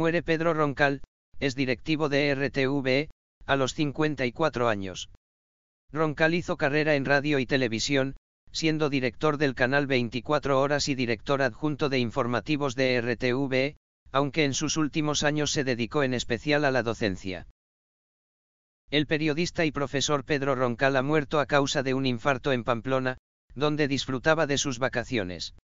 Muere Pedro Roncal, es directivo de RTVE, a los 54 años. Roncal hizo carrera en radio y televisión, siendo director del canal 24 horas y director adjunto de informativos de RTVE, aunque en sus últimos años se dedicó en especial a la docencia. El periodista y profesor Pedro Roncal ha muerto a causa de un infarto en Pamplona, donde disfrutaba de sus vacaciones.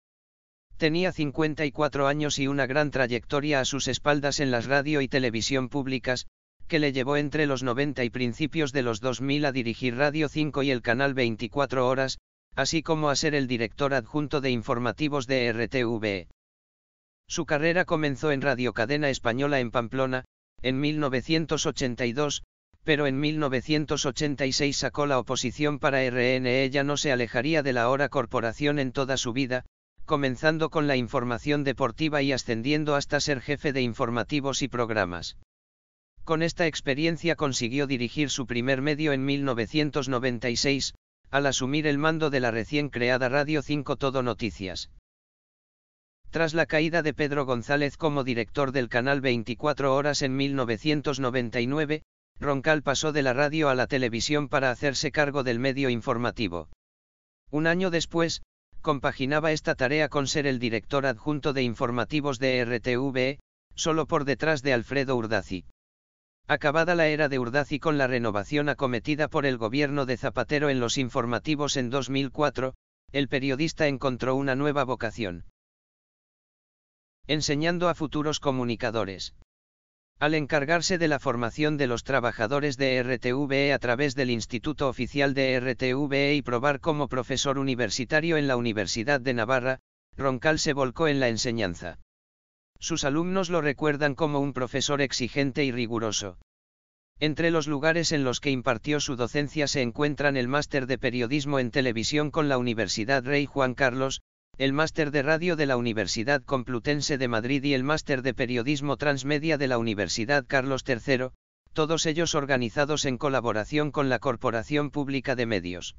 Tenía 54 años y una gran trayectoria a sus espaldas en las radio y televisión públicas, que le llevó entre los 90 y principios de los 2000 a dirigir Radio 5 y el canal 24 horas, así como a ser el director adjunto de informativos de RTVE. Su carrera comenzó en Radio Cadena Española en Pamplona, en 1982, pero en 1986 sacó la oposición para RNE. Ella no se alejaría de la hora corporación en toda su vida, comenzando con la información deportiva y ascendiendo hasta ser jefe de informativos y programas. Con esta experiencia consiguió dirigir su primer medio en 1996, al asumir el mando de la recién creada Radio 5 Todo Noticias. Tras la caída de Pedro González como director del canal 24 Horas en 1999, Roncal pasó de la radio a la televisión para hacerse cargo del medio informativo. Un año después, compaginaba esta tarea con ser el director adjunto de informativos de RTV, solo por detrás de Alfredo Urdazi. Acabada la era de Urdazi con la renovación acometida por el gobierno de Zapatero en los informativos en 2004, el periodista encontró una nueva vocación. Enseñando a futuros comunicadores. Al encargarse de la formación de los trabajadores de RTVE a través del Instituto Oficial de RTVE y probar como profesor universitario en la Universidad de Navarra, Roncal se volcó en la enseñanza. Sus alumnos lo recuerdan como un profesor exigente y riguroso. Entre los lugares en los que impartió su docencia se encuentran el máster de periodismo en televisión con la Universidad Rey Juan Carlos, el máster de radio de la Universidad Complutense de Madrid y el máster de periodismo transmedia de la Universidad Carlos III, todos ellos organizados en colaboración con la Corporación Pública de Medios.